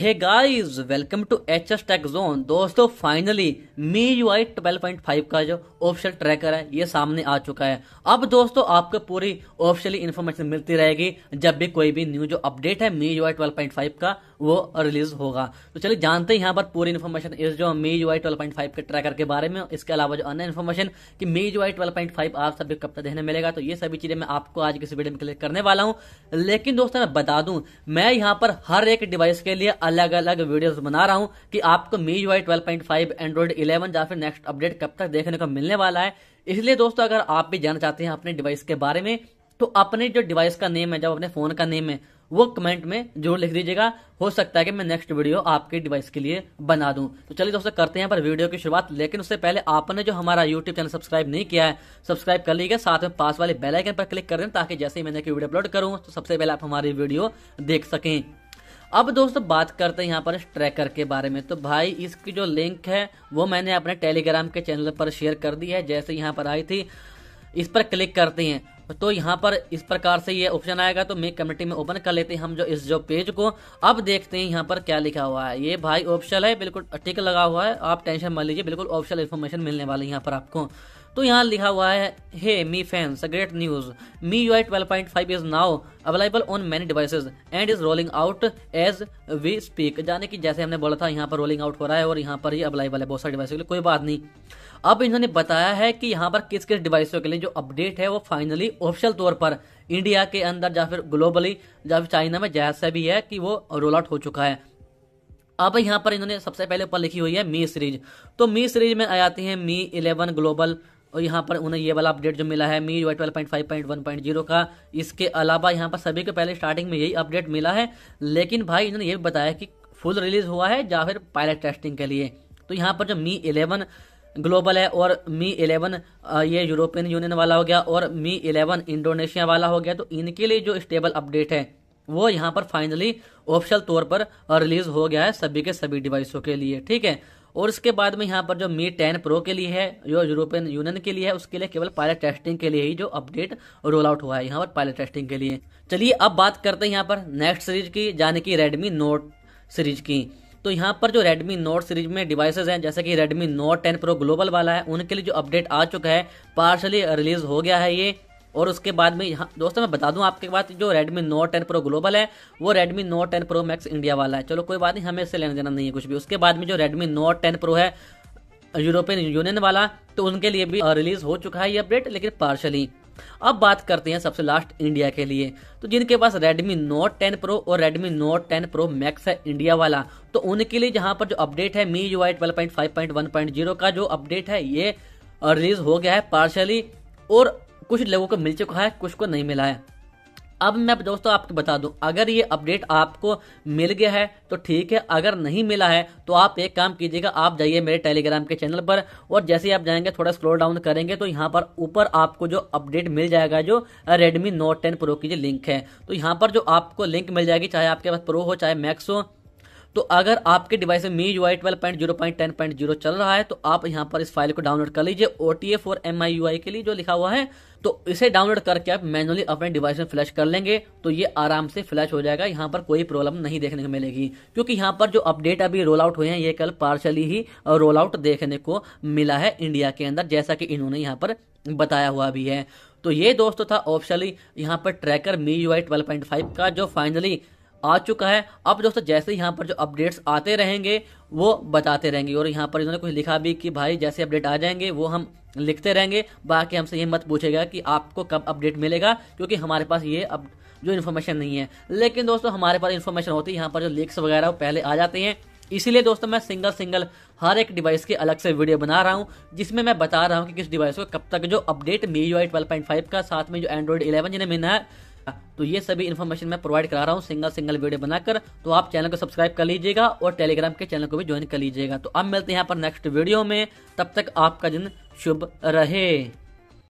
hey guys welcome to H S tech zone दोस्तों finally Mi U I twelve point five का जो option tracker है ये सामने आ चुका है अब दोस्तों आपको पूरी ऑफिशियली इन्फॉर्मेशन मिलती रहेगी जब भी कोई भी न्यू जो अपडेट है Mi U I twelve point five का वो रिलीज होगा तो चलिए जानते हैं यहाँ पर पूरी इन्फॉर्मेशन इस जो मेज वाई ट्वेल्व पॉइंट फाइव के ट्रैकर के बारे में इसके अलावा जो अन्य इन्फॉर्मेशन कि मेज वाई ट्वेल्व पॉइंट फाइव आप सभी कब तक देखने मिलेगा तो ये सभी चीजें मैं आपको आज किसी वीडियो में क्लिक करने वाला हूँ लेकिन दोस्तों मैं बता दू मैं यहाँ पर हर एक डिवाइस के लिए अलग अलग वीडियो बना रहा हूँ कि आपको मेज वाई twelve point five Android eleven या फिर नेक्स्ट अपडेट कब तक देखने को मिलने वाला है इसलिए दोस्तों अगर आप भी जानना चाहते हैं अपने डिवाइस के बारे में तो अपने जो डिवाइस का नेम है जब अपने फोन का नेम है वो कमेंट में जरूर लिख दीजिएगा हो सकता है कि मैं नेक्स्ट वीडियो आपके डिवाइस के लिए बना दूं तो चलिए दोस्तों करते हैं यहाँ पर वीडियो की शुरुआत लेकिन उससे पहले आपने जो हमारा यूट्यूब चैनल सब्सक्राइब नहीं किया है सब्सक्राइब कर लीजिए साथ में पास वाले बेलाइकन पर क्लिक कर दें ताकि जैसे ही मैंने की वीडियो अपलोड करूँ तो सबसे पहले आप हमारी वीडियो देख सकें अब दोस्तों बात करते हैं यहाँ पर ट्रैकर के बारे में तो भाई इसकी जो लिंक है वो मैंने अपने टेलीग्राम के चैनल पर शेयर कर दी है जैसे यहाँ पर आई थी इस पर क्लिक करते हैं तो यहाँ पर इस प्रकार से ये ऑप्शन आएगा तो मेक कमेटी में ओपन कर लेते हैं हम जो इस जो पेज को अब देखते हैं यहाँ पर क्या लिखा हुआ है ये भाई ऑप्शन है बिल्कुल टिक लगा हुआ है आप टेंशन मान लीजिए बिल्कुल ऑप्शन इन्फॉर्मेशन मिलने वाली है यहाँ पर आपको तो यहाँ लिखा हुआ है hey Mi fans great news Mi U I twelve point five is now available on many devices and is rolling out as we speak जाने कि जैसे हमने बोला था यहाँ पर रोलिंग आउट हो रहा है और यहाँ पर ही अवेलेबल है बहुत सारे डिवाइस के लिए कोई बात नहीं अब इन्होंने बताया है कि यहाँ पर किस किस डिवाइसों के लिए जो अपडेट है वो फाइनली ऑफिशियल तौर पर इंडिया के अंदर या फिर ग्लोबली या फिर चाइना में जैसा भी है कि वो रोल आउट हो चुका है अब यहाँ पर इन्होंने सबसे पहले ऊपर लिखी हुई है मी सीरीज तो मी सीरीज में आ जाती है मी इलेवन ग्लोबल और यहाँ पर उन्हें ये वाला अपडेट जो मिला है Mi U twelve point five point one point zero का इसके अलावा यहाँ पर सभी को पहले स्टार्टिंग में यही अपडेट मिला है लेकिन भाई इन्होंने ये भी बताया कि फुल रिलीज हुआ है या फिर पायलट टेस्टिंग के लिए तो यहाँ पर जो मी इलेवन ग्लोबल है और मी इलेवन ये यूरोपियन यूनियन वाला हो गया और मी इलेवन इंडोनेशिया वाला हो गया तो इनके लिए जो स्टेबल अपडेट है वो यहाँ पर फाइनली ऑफिशियल तौर पर रिलीज हो गया है सभी के सभी डिवाइसों के लिए ठीक है और इसके बाद में यहाँ पर जो मी टेन प्रो के लिए है जो यूरोपियन यूनियन के लिए है उसके लिए केवल पायलट टेस्टिंग के लिए ही जो अपडेट रोल आउट हुआ है यहाँ पर पायलट टेस्टिंग के लिए चलिए अब बात करते हैं यहाँ पर नेक्स्ट सीरीज की यानी कि रेडमी नोट सीरीज की तो यहाँ पर जो Redmi Note सीरीज में डिवाइसेज हैं जैसे कि Redmi Note 10 Pro ग्लोबल वाला है उनके लिए जो अपडेट आ चुका है पार्शली रिलीज हो गया है ये और उसके बाद में यहाँ दोस्तों मैं बता दूं आपके बाद जो Redmi Note 10 Pro ग्लोबल है वो Redmi Note 10 Pro Max India वाला है चलो कोई बात नहीं हमें इससे लेना देना नहीं है कुछ भी उसके बाद में जो Redmi Note 10 Pro है यूरोपियन यूनियन वाला तो उनके लिए भी रिलीज हो चुका है ये अपडेट लेकिन पार्शली अब बात करते हैं सबसे लास्ट इंडिया के लिए तो जिनके पास Redmi Note 10 Pro और Redmi Note 10 Pro Max है इंडिया वाला तो उनके लिए जहां पर जो अपडेट है मी यू आई ट्वेल्व का जो अपडेट है ये रिलीज हो गया है पार्शली और कुछ लोगों को मिल चुका है कुछ को नहीं मिला है अब मैं दोस्तों आपको बता दूं अगर ये अपडेट आपको मिल गया है तो ठीक है अगर नहीं मिला है तो आप एक काम कीजिएगा आप जाइए मेरे टेलीग्राम के चैनल पर और जैसे ही आप जाएंगे थोड़ा स्क्रॉल डाउन करेंगे तो यहाँ पर ऊपर आपको जो अपडेट मिल जाएगा जो रेडमी नोट टेन प्रो की जो लिंक है तो यहाँ पर जो आपको लिंक मिल जाएगी चाहे आपके पास प्रो हो चाहे मैक्स हो तो अगर आपके डिवाइस में Mi UI twelve point zero point ten point zero चल रहा है तो आप यहां पर इस फाइल को डाउनलोड कर लीजिए ओ टी एफ और एम आई यू आई के लिए जो लिखा हुआ है तो इसे डाउनलोड करके आप मैनुअली अपने डिवाइस में फ्लैश कर लेंगे तो ये आराम से फ्लैश हो जाएगा यहाँ पर कोई प्रॉब्लम नहीं देखने को मिलेगी क्योंकि यहाँ पर जो अपडेट अभी रोल आउट हुए हैं ये कल पार्शली ही रोल आउट देखने को मिला है इंडिया के अंदर जैसा कि इन्होंने यहाँ पर बताया हुआ भी है तो ये दोस्तों था ऑप्शनली यहाँ पर tracker Mi U I twelve point five का जो फाइनली आ चुका है अब दोस्तों जैसे यहाँ पर जो अपडेट्स आते रहेंगे वो बताते रहेंगे और यहाँ पर इन्होंने कुछ लिखा भी कि भाई जैसे अपडेट आ जाएंगे वो हम लिखते रहेंगे बाकी हमसे ये मत पूछेगा कि आपको कब अपडेट मिलेगा क्योंकि हमारे पास ये अब जो इन्फॉर्मेशन नहीं है लेकिन दोस्तों हमारे पास इन्फॉर्मेशन होती है यहाँ पर जो लीक्स वगैरह वो पहले आ जाते हैं इसीलिए दोस्तों मैं सिंगल सिंगल हर एक डिवाइस के अलग से वीडियो बना रहा हूँ जिसमें मैं बता रहा हूँ कि किस डिवाइस को कब तक जो update Mi U I twelve point five का साथ में जो एंड्रॉइड इलेवन जिन्हें मिलना है तो ये सभी इन्फॉर्मेशन मैं प्रोवाइड करा रहा हूँ सिंगल सिंगल वीडियो बनाकर तो आप चैनल को सब्सक्राइब कर लीजिएगा और टेलीग्राम के चैनल को भी ज्वाइन कर लीजिएगा तो अब मिलते हैं यहाँ पर नेक्स्ट वीडियो में तब तक आपका दिन शुभ रहे